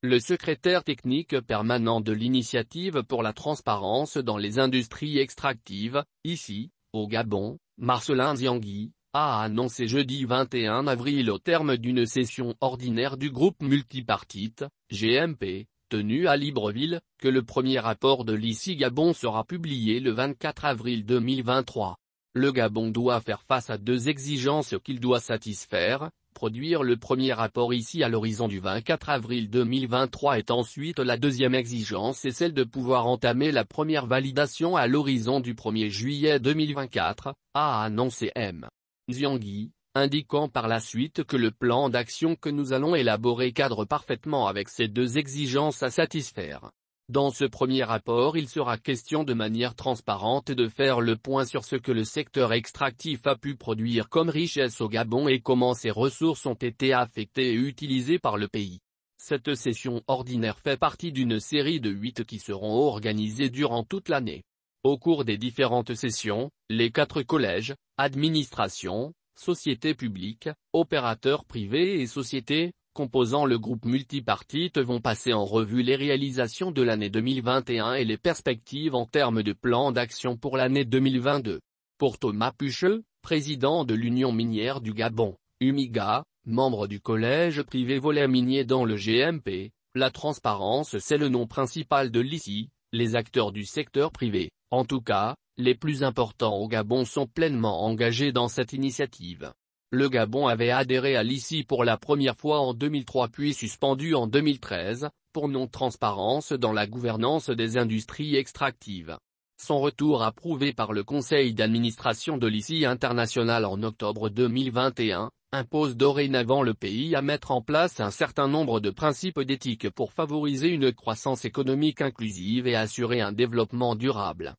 Le secrétaire technique permanent de l'initiative pour la transparence dans les industries extractives, ici, au Gabon, Marcelin Ziangui, a annoncé jeudi 21 avril au terme d'une session ordinaire du groupe multipartite, GMP, tenue à Libreville, que le premier rapport de l'ICI Gabon sera publié le 24 avril 2023. Le Gabon doit faire face à deux exigences qu'il doit satisfaire, produire le premier rapport ici à l'horizon du 24 avril 2023 est ensuite la deuxième exigence et celle de pouvoir entamer la première validation à l'horizon du 1er juillet 2024, a annoncé M. Xiangui, indiquant par la suite que le plan d'action que nous allons élaborer cadre parfaitement avec ces deux exigences à satisfaire. Dans ce premier rapport il sera question de manière transparente de faire le point sur ce que le secteur extractif a pu produire comme richesse au Gabon et comment ses ressources ont été affectées et utilisées par le pays. Cette session ordinaire fait partie d'une série de huit qui seront organisées durant toute l'année. Au cours des différentes sessions, les quatre collèges, administration, sociétés publiques, opérateurs privés et sociétés, composant le groupe multipartite vont passer en revue les réalisations de l'année 2021 et les perspectives en termes de plan d'action pour l'année 2022. Pour Thomas Pucheux, président de l'Union minière du Gabon, UMIGA, membre du collège privé volet minier dans le GMP, la transparence c'est le nom principal de l'ICI, les acteurs du secteur privé, en tout cas, les plus importants au Gabon sont pleinement engagés dans cette initiative. Le Gabon avait adhéré à l'ICI pour la première fois en 2003 puis suspendu en 2013, pour non-transparence dans la gouvernance des industries extractives. Son retour approuvé par le conseil d'administration de l'ICI international en octobre 2021, impose dorénavant le pays à mettre en place un certain nombre de principes d'éthique pour favoriser une croissance économique inclusive et assurer un développement durable.